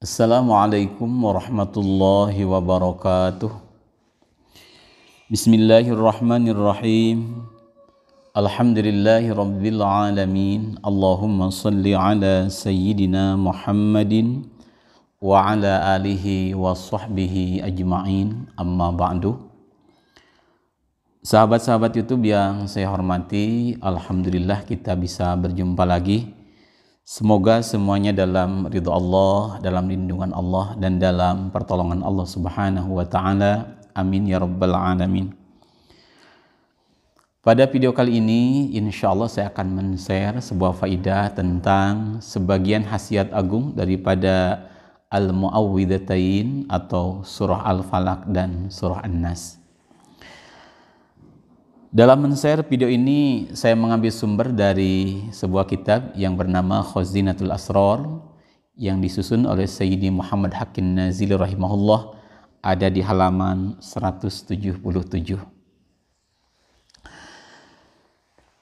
Assalamualaikum warahmatullahi wabarakatuh. Bismillahirrahmanirrahim. Alhamdulillahi rabbil alamin. Allahumma salli ala sayyidina Muhammadin wa ala alihi wa sahbihi ajma'in. Amma ba'du. Sahabat-sahabat YouTube yang saya hormati, alhamdulillah kita bisa berjumpa lagi Semoga semuanya dalam ridho Allah, dalam lindungan Allah dan dalam pertolongan Allah Subhanahu wa taala. Amin ya rabbal alamin. Pada video kali ini, insya Allah saya akan men-share sebuah faidah tentang sebagian khasiat agung daripada al muawwidatain atau Surah Al-Falaq dan Surah An-Nas. Dalam men-share video ini, saya mengambil sumber dari sebuah kitab yang bernama Khazinatul Asrar yang disusun oleh Sayyidi Muhammad Hakim Nazili rahimahullah ada di halaman 177.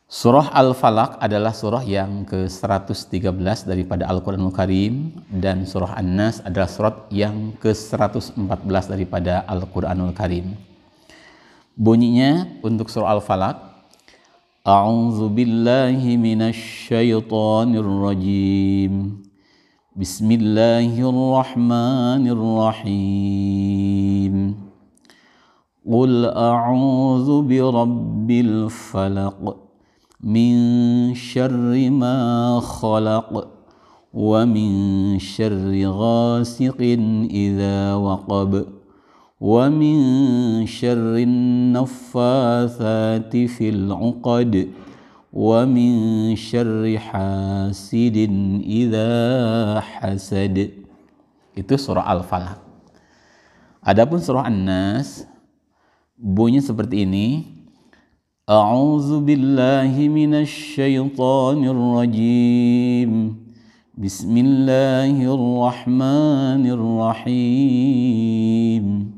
Surah Al-Falaq adalah surah yang ke-113 daripada Al-Quranul Karim dan surah An-Nas adalah surah yang ke-114 daripada Al-Quranul Karim. Bunyinya untuk surah Al-Falaq. A'udzu billahi minasyaitonir rajim. Bismillahirrahmanirrahim. Qul a'udzu birabbil falaq min syarri ma khalaq wa min syarri ghasiqin idza waqab. ومن شر النفاثات في العقد ومن شر حاسد إذا حسد itu surah Al-Falaq. Adapun surah An-Nas bunyinya seperti ini. A'udzu billahi minasy syaithanir rajim. Bismillahirrahmanirrahim.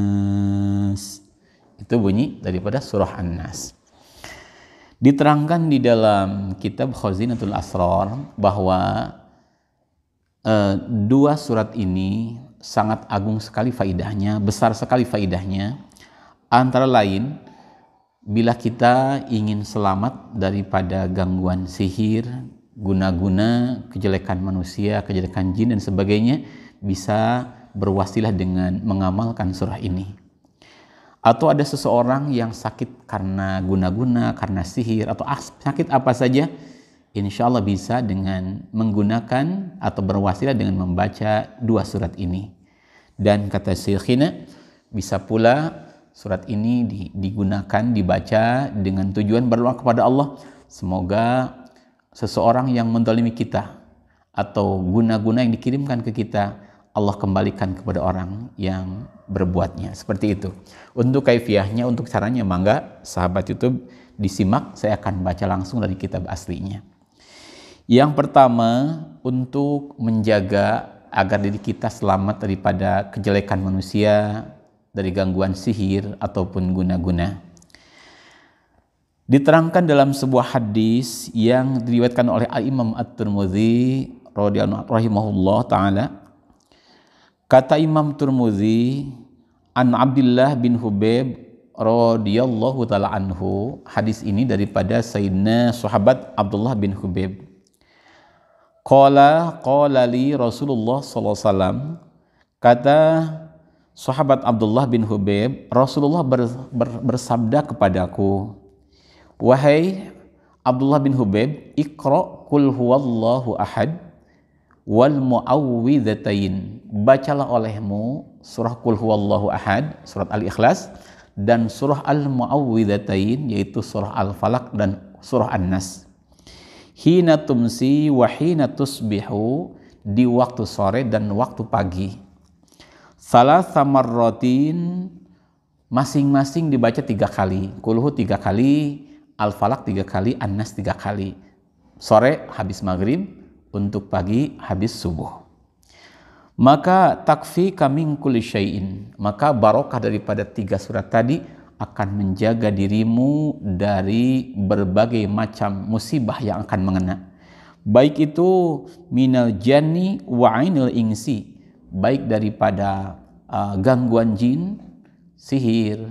Itu bunyi daripada surah An-Nas. Diterangkan di dalam kitab Khazinatul Asrar bahwa e, dua surat ini sangat agung sekali faidahnya, besar sekali faidahnya. Antara lain, bila kita ingin selamat daripada gangguan sihir, guna-guna, kejelekan manusia, kejelekan jin dan sebagainya, bisa berwasilah dengan mengamalkan surah ini atau ada seseorang yang sakit karena guna-guna, karena sihir, atau sakit apa saja, insya Allah bisa dengan menggunakan atau berwasilah dengan membaca dua surat ini. Dan kata Syekhina, bisa pula surat ini digunakan, dibaca dengan tujuan berdoa kepada Allah. Semoga seseorang yang mendolimi kita atau guna-guna yang dikirimkan ke kita Allah kembalikan kepada orang yang berbuatnya. Seperti itu. Untuk kaifiahnya, untuk caranya, mangga sahabat YouTube disimak, saya akan baca langsung dari kitab aslinya. Yang pertama, untuk menjaga agar diri kita selamat daripada kejelekan manusia, dari gangguan sihir ataupun guna-guna. Diterangkan dalam sebuah hadis yang diriwayatkan oleh Al-Imam At-Tirmidzi radhiyallahu anhu taala Kata Imam Turmudi, An Abdullah bin Hubeb radhiyallahu taala anhu. Hadis ini daripada Sayyidina sahabat Abdullah bin Hubeb. Qala qala li Rasulullah sallallahu alaihi wasallam. Kata sahabat Abdullah bin Hubeb Rasulullah ber, ber, bersabda kepadaku, "Wahai Abdullah bin Hubaib, Iqra kul huwallahu ahad wal muawwidhatain." bacalah olehmu surah Qul huwallahu ahad, surat Al-Ikhlas dan surah al muawwidzatain yaitu surah Al-Falaq dan surah An-Nas. Hina tumsi wa hina tusbihu di waktu sore dan waktu pagi. Salah samarrotin masing-masing dibaca tiga kali. Kulhu tiga kali, Al-Falaq tiga kali, An-Nas tiga kali. Sore habis maghrib, untuk pagi habis subuh maka takfi kami kulli maka barokah daripada tiga surat tadi akan menjaga dirimu dari berbagai macam musibah yang akan mengena baik itu minal jani wa ainil ingsi baik daripada uh, gangguan jin sihir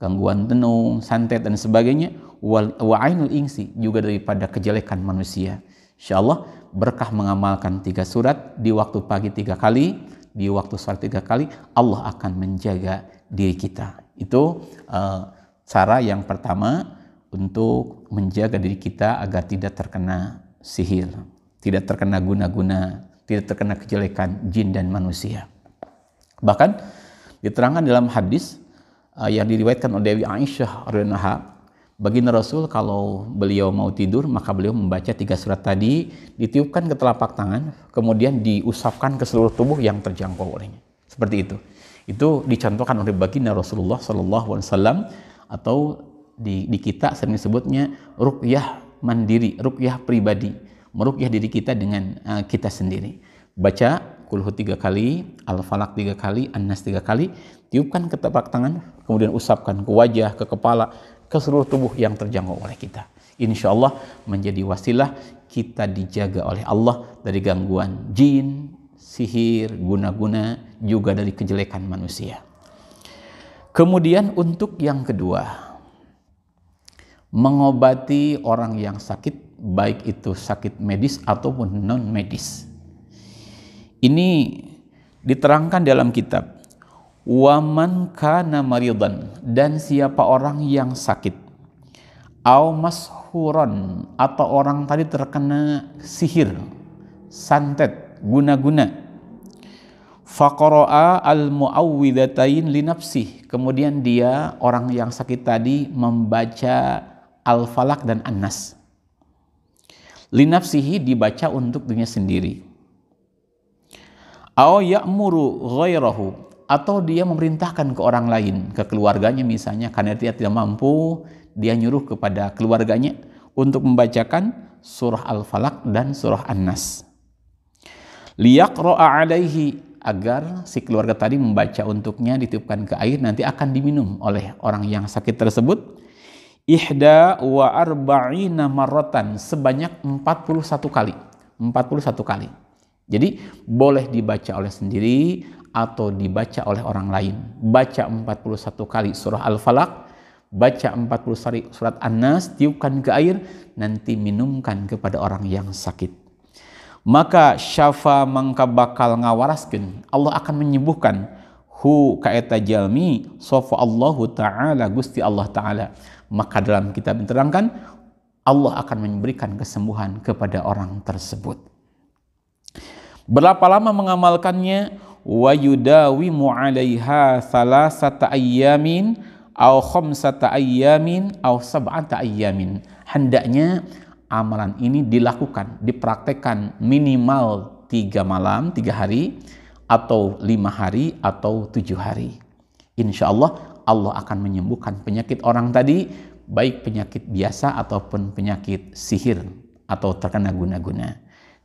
gangguan tenung santet dan sebagainya wa ainul ingsi juga daripada kejelekan manusia Insya Allah berkah mengamalkan tiga surat di waktu pagi tiga kali, di waktu sore tiga kali, Allah akan menjaga diri kita. Itu uh, cara yang pertama untuk menjaga diri kita agar tidak terkena sihir, tidak terkena guna-guna, tidak terkena kejelekan jin dan manusia. Bahkan diterangkan dalam hadis uh, yang diriwayatkan oleh Dewi Aisyah radhiyallahu Baginda Rasul kalau beliau mau tidur maka beliau membaca tiga surat tadi ditiupkan ke telapak tangan kemudian diusapkan ke seluruh tubuh yang terjangkau olehnya. Seperti itu. Itu dicontohkan oleh baginda Rasulullah Shallallahu Alaihi Wasallam atau di, di kita sering disebutnya rukyah mandiri, rukyah pribadi, merukyah diri kita dengan uh, kita sendiri. Baca kulhu tiga kali, al-falak tiga kali, an-nas tiga kali, tiupkan ke telapak tangan, kemudian usapkan ke wajah, ke kepala, ke seluruh tubuh yang terjangkau oleh kita. Insya Allah menjadi wasilah kita dijaga oleh Allah dari gangguan jin, sihir, guna-guna, juga dari kejelekan manusia. Kemudian untuk yang kedua, mengobati orang yang sakit, baik itu sakit medis ataupun non medis. Ini diterangkan dalam kitab waman kana maridan dan siapa orang yang sakit au mashuron atau orang tadi terkena sihir santet guna-guna faqara'a al muawwidatain nafsih kemudian dia orang yang sakit tadi membaca al falak dan annas nas linafsihi dibaca untuk dirinya sendiri au ya'muru ghairahu atau dia memerintahkan ke orang lain, ke keluarganya misalnya karena dia tidak mampu, dia nyuruh kepada keluarganya untuk membacakan surah Al-Falaq dan surah An-Nas. roa alaihi agar si keluarga tadi membaca untuknya ditiupkan ke air nanti akan diminum oleh orang yang sakit tersebut ihda wa arba'ina marotan sebanyak 41 kali 41 kali jadi boleh dibaca oleh sendiri atau dibaca oleh orang lain. Baca 41 kali surah Al-Falaq, baca 40 kali surat An-Nas, tiupkan ke air, nanti minumkan kepada orang yang sakit. Maka syafa mangka bakal ngawaraskan, Allah akan menyembuhkan hu kaeta jalmi sofa Allahu Ta'ala, gusti Allah Ta'ala. Maka dalam kitab diterangkan, Allah akan memberikan kesembuhan kepada orang tersebut. Berapa lama mengamalkannya? wa yudawimu 'alaiha salasata ayyamin aw khamsata ayyamin aw sab'ata ayyamin. Hendaknya amalan ini dilakukan, dipraktekkan minimal tiga malam, tiga hari, atau lima hari, atau tujuh hari. Insya Allah, Allah akan menyembuhkan penyakit orang tadi, baik penyakit biasa ataupun penyakit sihir atau terkena guna-guna.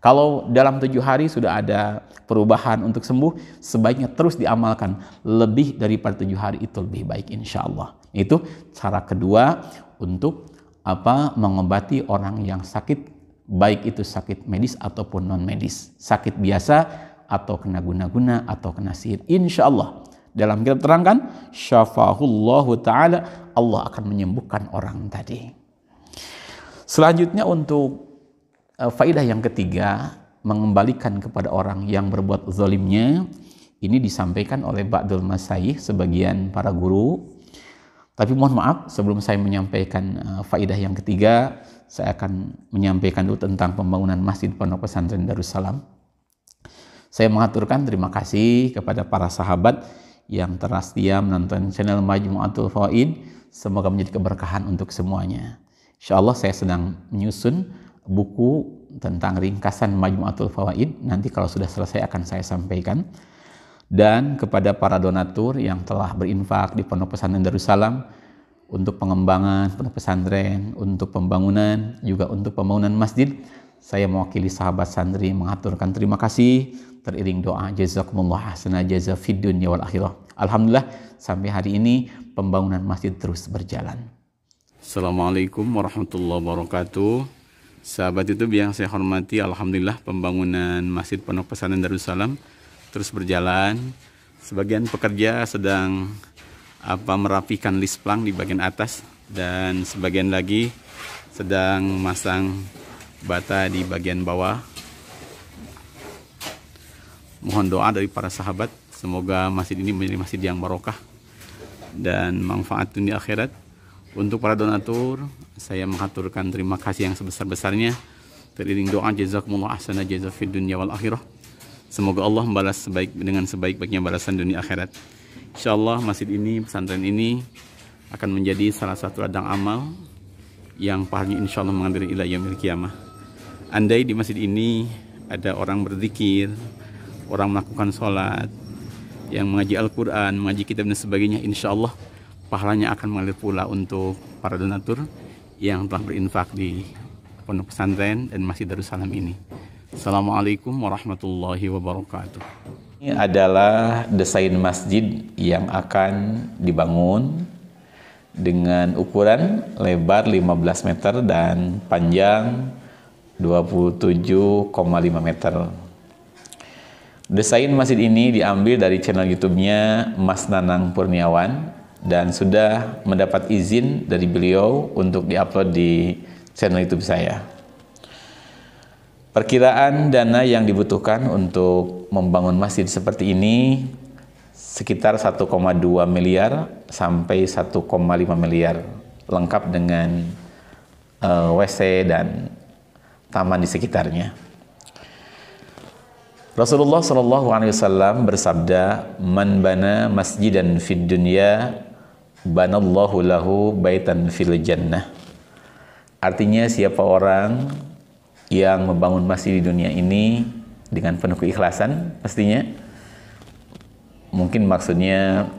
Kalau dalam tujuh hari sudah ada perubahan untuk sembuh, sebaiknya terus diamalkan. Lebih dari daripada tujuh hari itu lebih baik insya Allah. Itu cara kedua untuk apa mengobati orang yang sakit, baik itu sakit medis ataupun non medis, sakit biasa atau kena guna-guna atau kena sihir. Insya Allah dalam kita terangkan, syafahullahu taala Allah akan menyembuhkan orang tadi. Selanjutnya untuk Eh, faidah yang ketiga mengembalikan kepada orang yang berbuat zalimnya ini disampaikan oleh Ba'dul Masayih sebagian para guru tapi mohon maaf sebelum saya menyampaikan eh, faidah yang ketiga saya akan menyampaikan dulu tentang pembangunan Masjid Pondok Pesantren Darussalam saya mengaturkan terima kasih kepada para sahabat yang telah setia menonton channel Majmu'atul Faid semoga menjadi keberkahan untuk semuanya Insya Allah saya sedang menyusun buku tentang ringkasan Majmu'atul Fawaid. Nanti kalau sudah selesai akan saya sampaikan. Dan kepada para donatur yang telah berinfak di Pondok Pesantren Darussalam untuk pengembangan pondok pesantren, untuk pembangunan, juga untuk pembangunan masjid, saya mewakili sahabat santri mengaturkan terima kasih teriring doa jazakumullah hasanah jaza fid dunya wal akhirah. Alhamdulillah sampai hari ini pembangunan masjid terus berjalan. Assalamualaikum warahmatullahi wabarakatuh. Sahabat itu yang saya hormati, Alhamdulillah pembangunan Masjid Pondok Pesantren Darussalam terus berjalan. Sebagian pekerja sedang apa merapikan list plank di bagian atas dan sebagian lagi sedang masang bata di bagian bawah. Mohon doa dari para sahabat, semoga masjid ini menjadi masjid yang barokah dan manfaat dunia akhirat. Untuk para donatur, saya mengaturkan terima kasih yang sebesar-besarnya. Teriring doa jazakumullah ahsana jaza fid dunya wal akhirah. Semoga Allah membalas sebaik dengan sebaik-baiknya balasan dunia akhirat. Insyaallah masjid ini, pesantren ini akan menjadi salah satu ladang amal yang pahalanya insyaallah mengalir ila yaumil kiamah. Andai di masjid ini ada orang berzikir, orang melakukan sholat, yang mengaji Al-Quran, mengaji kitab dan sebagainya, insya Allah pahalanya akan mengalir pula untuk para donatur yang telah berinfak di Pondok Pesantren dan Masjid Darussalam ini. Assalamualaikum warahmatullahi wabarakatuh. Ini adalah desain masjid yang akan dibangun dengan ukuran lebar 15 meter dan panjang 27,5 meter. Desain masjid ini diambil dari channel YouTube-nya Mas Nanang Purniawan dan sudah mendapat izin dari beliau untuk diupload di channel YouTube saya. Perkiraan dana yang dibutuhkan untuk membangun masjid seperti ini sekitar 1,2 miliar sampai 1,5 miliar lengkap dengan uh, eh, WC dan taman di sekitarnya. Rasulullah Shallallahu Alaihi Wasallam bersabda, "Man bana dan fid dunya banallahu lahu baitan fil jannah. Artinya siapa orang yang membangun masjid di dunia ini dengan penuh keikhlasan pastinya mungkin maksudnya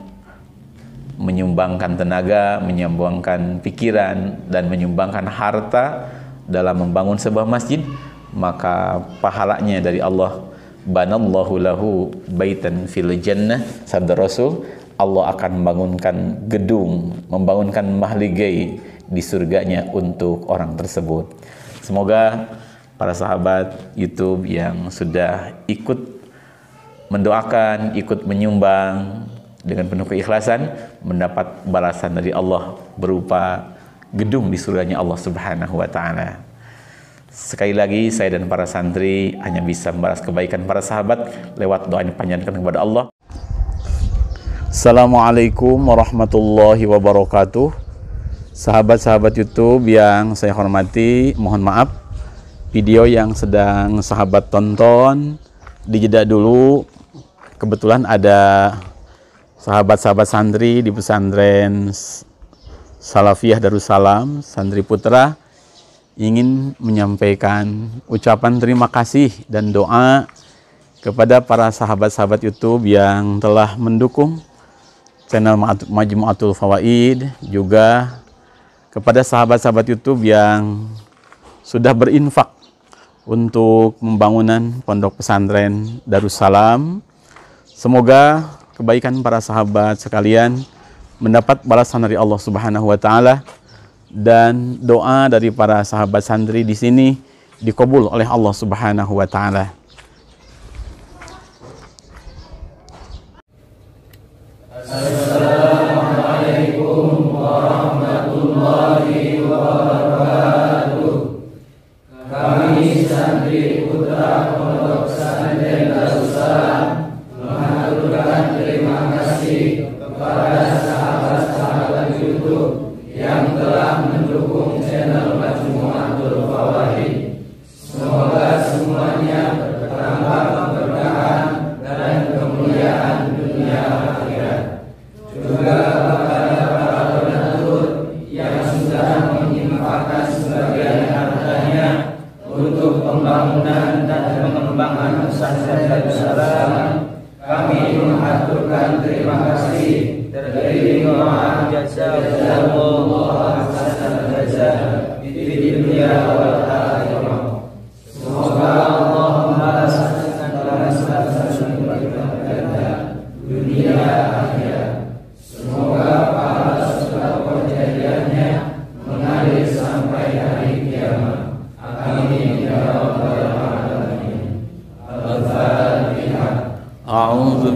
menyumbangkan tenaga, menyumbangkan pikiran dan menyumbangkan harta dalam membangun sebuah masjid maka pahalanya dari Allah banallahu lahu baitan fil jannah sabda Rasul Allah akan membangunkan gedung, membangunkan mahligai di surganya untuk orang tersebut. Semoga para sahabat YouTube yang sudah ikut mendoakan, ikut menyumbang dengan penuh keikhlasan mendapat balasan dari Allah berupa gedung di surganya Allah Subhanahu wa taala. Sekali lagi saya dan para santri hanya bisa membalas kebaikan para sahabat lewat doa yang panjangkan kepada Allah. Assalamualaikum warahmatullahi wabarakatuh Sahabat-sahabat Youtube yang saya hormati Mohon maaf Video yang sedang sahabat tonton Dijeda dulu Kebetulan ada Sahabat-sahabat santri di pesantren Salafiyah Darussalam Santri Putra Ingin menyampaikan ucapan terima kasih dan doa kepada para sahabat-sahabat YouTube yang telah mendukung channel Majmu'atul Fawaid juga kepada sahabat-sahabat YouTube yang sudah berinfak untuk pembangunan pondok pesantren Darussalam. Semoga kebaikan para sahabat sekalian mendapat balasan dari Allah Subhanahu wa taala dan doa dari para sahabat santri di sini dikabul oleh Allah Subhanahu wa taala. Amen.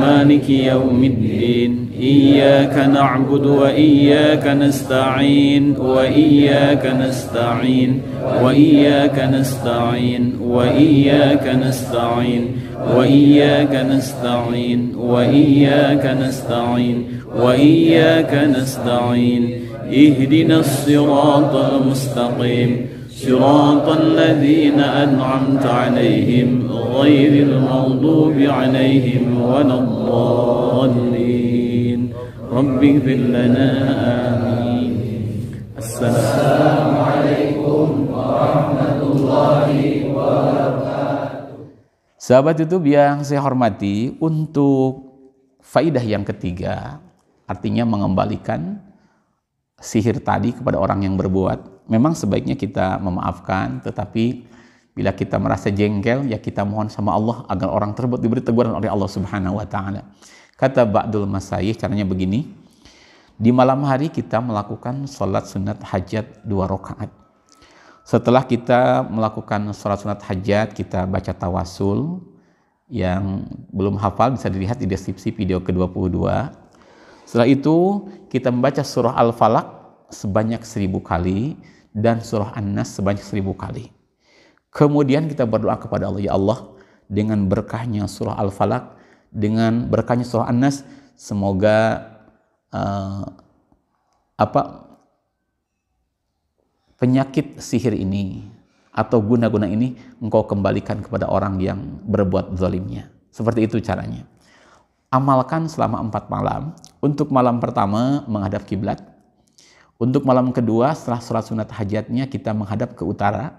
مالك يوم الدين إياك نعبد وإياك نستعين وإياك نستعين وإياك نستعين وإياك نستعين وإياك نستعين وإياك نستعين وإياك نستعين اهدنا الصراط المستقيم صراط الذين أنعمت عليهم غير المغضوب عليهم ولا الضالين رب اغفر لنا آمين السلام Sahabat YouTube yang saya hormati, untuk faidah yang ketiga, artinya mengembalikan sihir tadi kepada orang yang berbuat. Memang sebaiknya kita memaafkan, tetapi bila kita merasa jengkel, ya kita mohon sama Allah agar orang tersebut diberi teguran oleh Allah Subhanahu wa taala. Kata Ba'dul Masayih caranya begini. Di malam hari kita melakukan sholat sunat hajat dua rakaat. Setelah kita melakukan sholat sunat hajat, kita baca tawasul yang belum hafal bisa dilihat di deskripsi video ke-22 setelah itu kita membaca surah Al-Falaq sebanyak seribu kali dan surah An-Nas sebanyak seribu kali. Kemudian kita berdoa kepada Allah, Ya Allah, dengan berkahnya surah Al-Falaq, dengan berkahnya surah An-Nas, semoga uh, apa penyakit sihir ini atau guna-guna ini engkau kembalikan kepada orang yang berbuat zalimnya. Seperti itu caranya. Amalkan selama empat malam untuk malam pertama menghadap kiblat. Untuk malam kedua setelah sholat sunat hajatnya kita menghadap ke utara.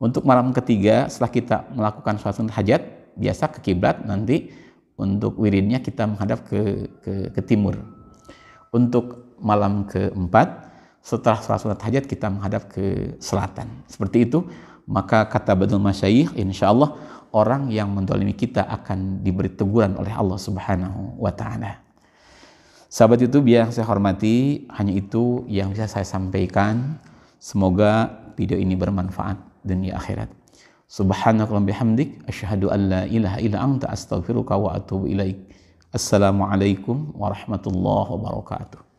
Untuk malam ketiga setelah kita melakukan sholat sunat hajat biasa ke kiblat nanti untuk wiridnya kita menghadap ke, ke, ke timur. Untuk malam keempat setelah sholat sunat hajat kita menghadap ke selatan. Seperti itu maka kata Badul Masyaih insya Allah orang yang mendolimi kita akan diberi teguran oleh Allah Subhanahu wa taala. Sahabat YouTube yang saya hormati, hanya itu yang bisa saya sampaikan. Semoga video ini bermanfaat dunia akhirat. Subhanakallahumma bihamdik asyhadu an la ilaha illa anta astaghfiruka wa atubu ilaik. Assalamualaikum warahmatullahi wabarakatuh.